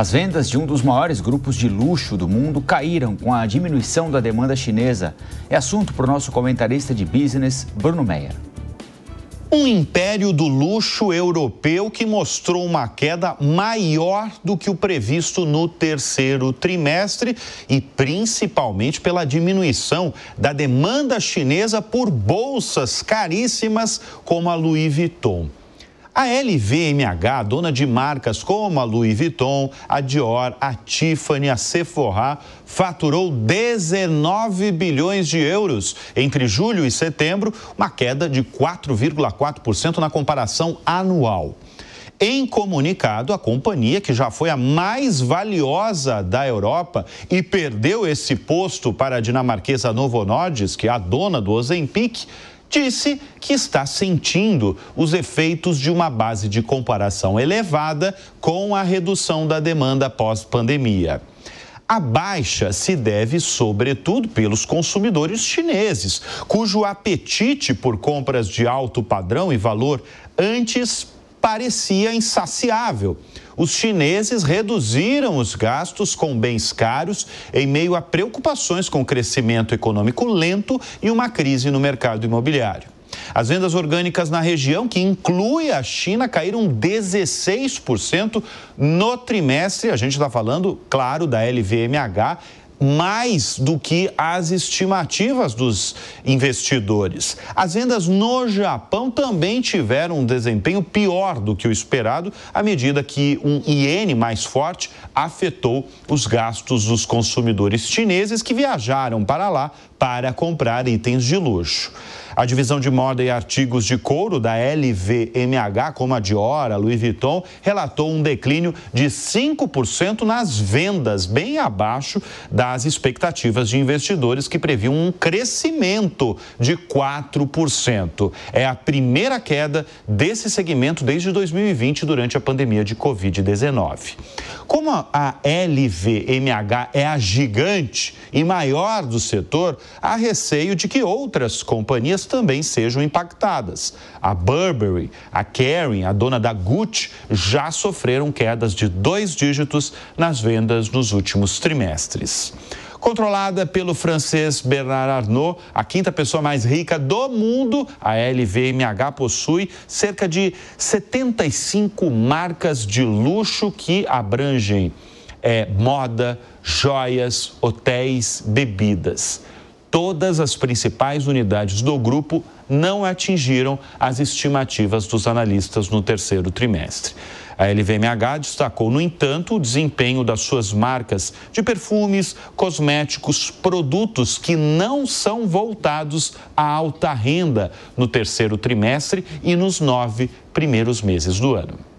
As vendas de um dos maiores grupos de luxo do mundo caíram com a diminuição da demanda chinesa. É assunto para o nosso comentarista de business, Bruno Meyer. Um império do luxo europeu que mostrou uma queda maior do que o previsto no terceiro trimestre e principalmente pela diminuição da demanda chinesa por bolsas caríssimas como a Louis Vuitton. A LVMH, dona de marcas como a Louis Vuitton, a Dior, a Tiffany, a Sephora, faturou 19 bilhões de euros entre julho e setembro, uma queda de 4,4% na comparação anual. Em comunicado, a companhia, que já foi a mais valiosa da Europa e perdeu esse posto para a dinamarquesa Novo Nordisk, a dona do Ozempic, disse que está sentindo os efeitos de uma base de comparação elevada com a redução da demanda pós-pandemia. A baixa se deve, sobretudo, pelos consumidores chineses, cujo apetite por compras de alto padrão e valor antes parecia insaciável os chineses reduziram os gastos com bens caros em meio a preocupações com o crescimento econômico lento e uma crise no mercado imobiliário. As vendas orgânicas na região, que inclui a China, caíram 16% no trimestre. A gente está falando, claro, da LVMH mais do que as estimativas dos investidores. As vendas no Japão também tiveram um desempenho pior do que o esperado, à medida que um iene mais forte afetou os gastos dos consumidores chineses que viajaram para lá para comprar itens de luxo. A divisão de moda e artigos de couro da LVMH, como a Dior, a Louis Vuitton, relatou um declínio de 5% nas vendas, bem abaixo das expectativas de investidores que previam um crescimento de 4%. É a primeira queda desse segmento desde 2020, durante a pandemia de Covid-19. Como a LVMH é a gigante e maior do setor, há receio de que outras companhias também sejam impactadas. A Burberry, a Karen, a dona da Gucci já sofreram quedas de dois dígitos nas vendas nos últimos trimestres. Controlada pelo francês Bernard Arnault, a quinta pessoa mais rica do mundo, a LVMH possui cerca de 75 marcas de luxo que abrangem é, moda, joias, hotéis, bebidas todas as principais unidades do grupo não atingiram as estimativas dos analistas no terceiro trimestre. A LVMH destacou, no entanto, o desempenho das suas marcas de perfumes, cosméticos, produtos que não são voltados à alta renda no terceiro trimestre e nos nove primeiros meses do ano.